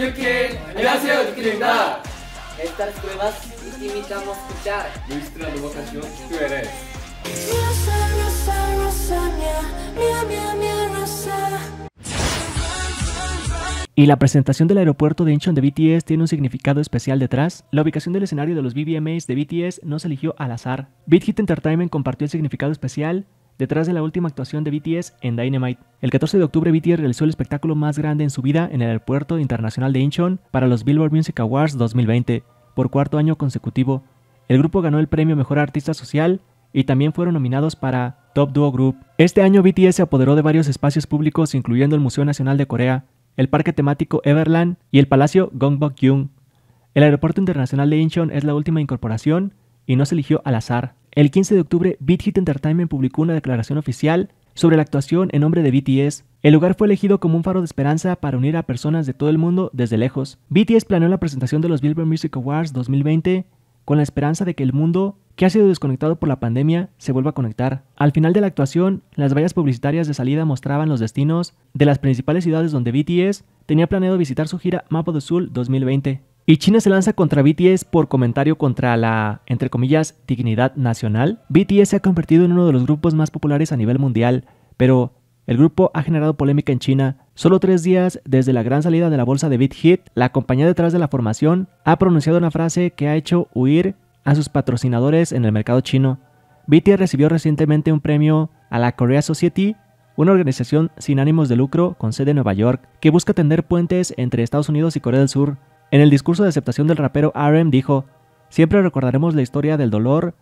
gracias Estas pruebas a escuchar y la presentación del aeropuerto de Incheon de BTS tiene un significado especial detrás. La ubicación del escenario de los BBMAs de BTS no se eligió al azar. Big Hit Entertainment compartió el significado especial detrás de la última actuación de BTS en Dynamite. El 14 de octubre BTS realizó el espectáculo más grande en su vida en el Aeropuerto Internacional de Incheon para los Billboard Music Awards 2020, por cuarto año consecutivo. El grupo ganó el premio Mejor Artista Social y también fueron nominados para Top Duo Group. Este año BTS se apoderó de varios espacios públicos incluyendo el Museo Nacional de Corea, el parque temático Everland y el Palacio gongbok El Aeropuerto Internacional de Incheon es la última incorporación y no se eligió al azar. El 15 de octubre, Beat Hit Entertainment publicó una declaración oficial sobre la actuación en nombre de BTS. El lugar fue elegido como un faro de esperanza para unir a personas de todo el mundo desde lejos. BTS planeó la presentación de los Billboard Music Awards 2020 con la esperanza de que el mundo, que ha sido desconectado por la pandemia, se vuelva a conectar. Al final de la actuación, las vallas publicitarias de salida mostraban los destinos de las principales ciudades donde BTS tenía planeado visitar su gira Mapo del Soul 2020. Y China se lanza contra BTS por comentario contra la, entre comillas, dignidad nacional. BTS se ha convertido en uno de los grupos más populares a nivel mundial, pero el grupo ha generado polémica en China. Solo tres días desde la gran salida de la bolsa de BitHit, la compañía detrás de la formación ha pronunciado una frase que ha hecho huir a sus patrocinadores en el mercado chino. BTS recibió recientemente un premio a la Korea Society una organización sin ánimos de lucro con sede en Nueva York que busca tender puentes entre Estados Unidos y Corea del Sur. En el discurso de aceptación del rapero RM dijo, siempre recordaremos la historia del dolor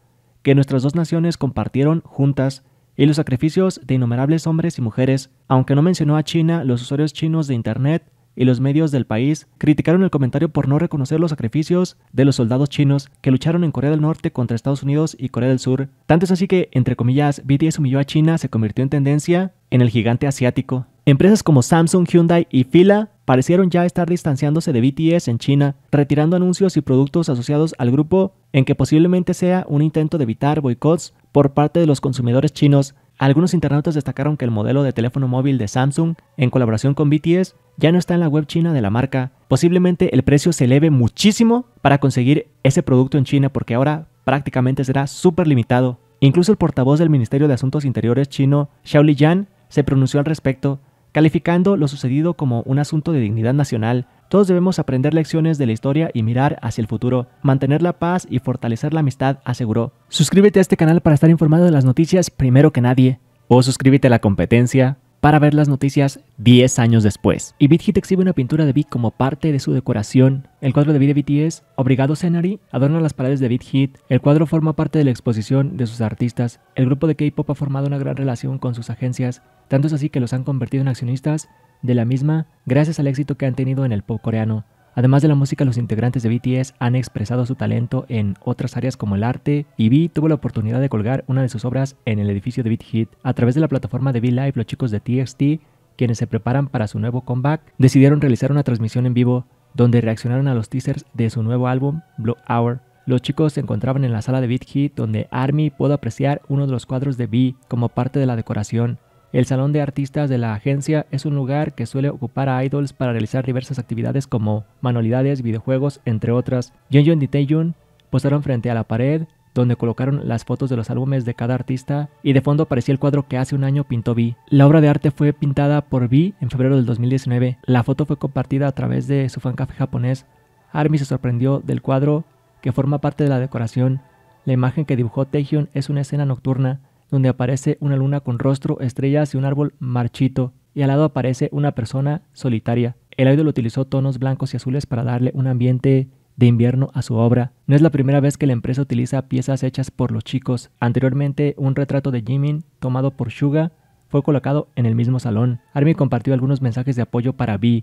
que nuestras dos naciones compartieron juntas y los sacrificios de innumerables hombres y mujeres. Aunque no mencionó a China, los usuarios chinos de Internet y los medios del país criticaron el comentario por no reconocer los sacrificios de los soldados chinos que lucharon en Corea del Norte contra Estados Unidos y Corea del Sur. Tanto es así que, entre comillas, BTS humilló a China se convirtió en tendencia en el gigante asiático. Empresas como Samsung, Hyundai y Fila parecieron ya estar distanciándose de BTS en China, retirando anuncios y productos asociados al grupo en que posiblemente sea un intento de evitar boicots por parte de los consumidores chinos. Algunos internautas destacaron que el modelo de teléfono móvil de Samsung, en colaboración con BTS, ya no está en la web china de la marca. Posiblemente el precio se eleve muchísimo para conseguir ese producto en China porque ahora prácticamente será súper limitado. Incluso el portavoz del Ministerio de Asuntos Interiores chino, Xiaoli Yan, se pronunció al respecto, calificando lo sucedido como un asunto de dignidad nacional. Todos debemos aprender lecciones de la historia y mirar hacia el futuro, mantener la paz y fortalecer la amistad, aseguró. Suscríbete a este canal para estar informado de las noticias primero que nadie, o suscríbete a la competencia para ver las noticias 10 años después. Y BitHit exhibe una pintura de Bit como parte de su decoración. El cuadro de Bit de BTS, Obrigado Scenery, adorna las paredes de BitHit. El cuadro forma parte de la exposición de sus artistas. El grupo de K-pop ha formado una gran relación con sus agencias, tanto es así que los han convertido en accionistas de la misma gracias al éxito que han tenido en el pop coreano. Además de la música, los integrantes de BTS han expresado su talento en otras áreas como el arte y V tuvo la oportunidad de colgar una de sus obras en el edificio de Beat Hit. A través de la plataforma de V Live, los chicos de TXT, quienes se preparan para su nuevo comeback, decidieron realizar una transmisión en vivo donde reaccionaron a los teasers de su nuevo álbum, Blue Hour. Los chicos se encontraban en la sala de Beat Hit donde Army pudo apreciar uno de los cuadros de V como parte de la decoración. El Salón de Artistas de la agencia es un lugar que suele ocupar a idols para realizar diversas actividades como manualidades, videojuegos, entre otras. Yeonjun y Taeyun posaron frente a la pared donde colocaron las fotos de los álbumes de cada artista y de fondo aparecía el cuadro que hace un año pintó Vi. La obra de arte fue pintada por Vi en febrero del 2019. La foto fue compartida a través de su fancafe japonés. Army se sorprendió del cuadro que forma parte de la decoración. La imagen que dibujó Taehyun es una escena nocturna donde aparece una luna con rostro, estrellas y un árbol marchito, y al lado aparece una persona solitaria. El idol utilizó tonos blancos y azules para darle un ambiente de invierno a su obra. No es la primera vez que la empresa utiliza piezas hechas por los chicos. Anteriormente, un retrato de Jimin tomado por Suga fue colocado en el mismo salón. Army compartió algunos mensajes de apoyo para V,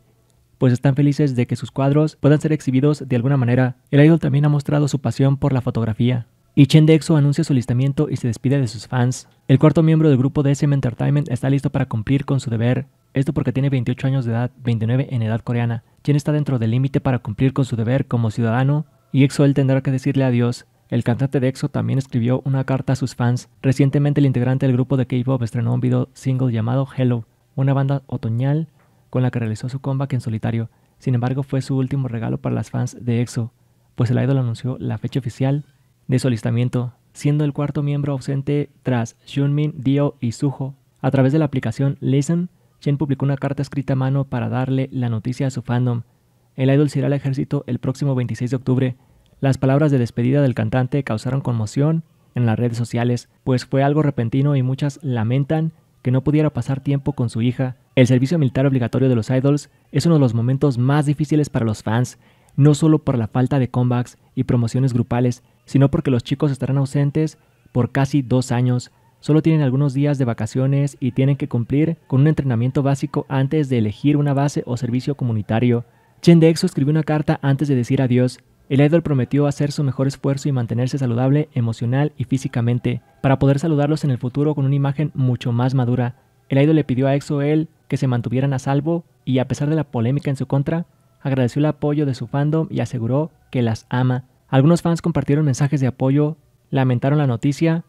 pues están felices de que sus cuadros puedan ser exhibidos de alguna manera. El idol también ha mostrado su pasión por la fotografía. Y de EXO anuncia su listamiento y se despide de sus fans. El cuarto miembro del grupo de SM Entertainment está listo para cumplir con su deber. Esto porque tiene 28 años de edad, 29 en edad coreana, Chen está dentro del límite para cumplir con su deber como ciudadano, y EXO él tendrá que decirle adiós. El cantante de EXO también escribió una carta a sus fans. Recientemente el integrante del grupo de K-pop estrenó un video single llamado Hello, una banda otoñal con la que realizó su comeback en solitario. Sin embargo, fue su último regalo para las fans de EXO, pues el idol anunció la fecha oficial de su siendo el cuarto miembro ausente tras Shunmin, Dio y Suho. A través de la aplicación Listen, Chen publicó una carta escrita a mano para darle la noticia a su fandom. El idol se irá al ejército el próximo 26 de octubre. Las palabras de despedida del cantante causaron conmoción en las redes sociales, pues fue algo repentino y muchas lamentan que no pudiera pasar tiempo con su hija. El servicio militar obligatorio de los idols es uno de los momentos más difíciles para los fans, no solo por la falta de comebacks y promociones grupales, sino porque los chicos estarán ausentes por casi dos años. Solo tienen algunos días de vacaciones y tienen que cumplir con un entrenamiento básico antes de elegir una base o servicio comunitario. Chen de Exo escribió una carta antes de decir adiós. El idol prometió hacer su mejor esfuerzo y mantenerse saludable emocional y físicamente, para poder saludarlos en el futuro con una imagen mucho más madura. El idol le pidió a Exo él que se mantuvieran a salvo y a pesar de la polémica en su contra, agradeció el apoyo de su fandom y aseguró que las ama. Algunos fans compartieron mensajes de apoyo, lamentaron la noticia,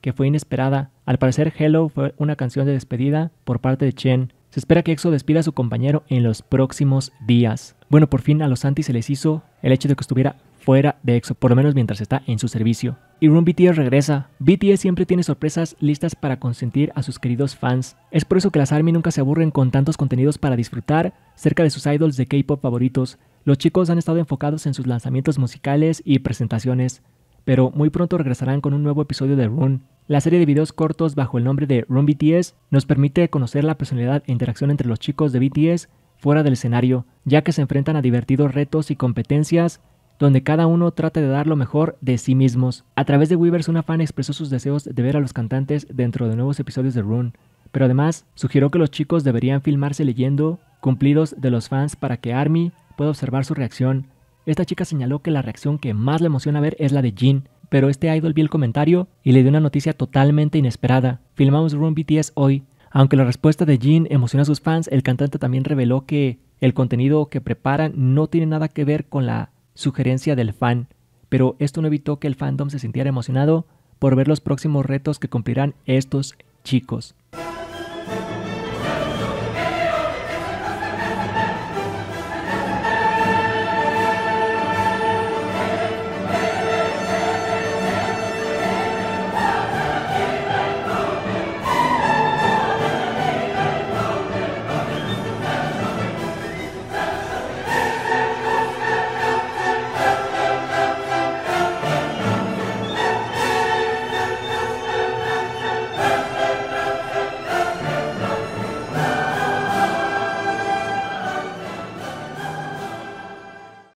que fue inesperada. Al parecer, Hello fue una canción de despedida por parte de Chen. Se espera que EXO despida a su compañero en los próximos días. Bueno, por fin a los Santis se les hizo el hecho de que estuviera fuera de EXO, por lo menos mientras está en su servicio. Y RUN BTS regresa. BTS siempre tiene sorpresas listas para consentir a sus queridos fans. Es por eso que las ARMY nunca se aburren con tantos contenidos para disfrutar cerca de sus idols de K-pop favoritos. Los chicos han estado enfocados en sus lanzamientos musicales y presentaciones, pero muy pronto regresarán con un nuevo episodio de Run. La serie de videos cortos bajo el nombre de Run BTS nos permite conocer la personalidad e interacción entre los chicos de BTS fuera del escenario, ya que se enfrentan a divertidos retos y competencias donde cada uno trata de dar lo mejor de sí mismos. A través de Weavers, una fan expresó sus deseos de ver a los cantantes dentro de nuevos episodios de Run, pero además sugirió que los chicos deberían filmarse leyendo cumplidos de los fans para que Army puede observar su reacción, esta chica señaló que la reacción que más le emociona ver es la de Jin, pero este idol vio el comentario y le dio una noticia totalmente inesperada. Filmamos Room BTS hoy. Aunque la respuesta de Jin emociona a sus fans, el cantante también reveló que el contenido que preparan no tiene nada que ver con la sugerencia del fan, pero esto no evitó que el fandom se sintiera emocionado por ver los próximos retos que cumplirán estos chicos.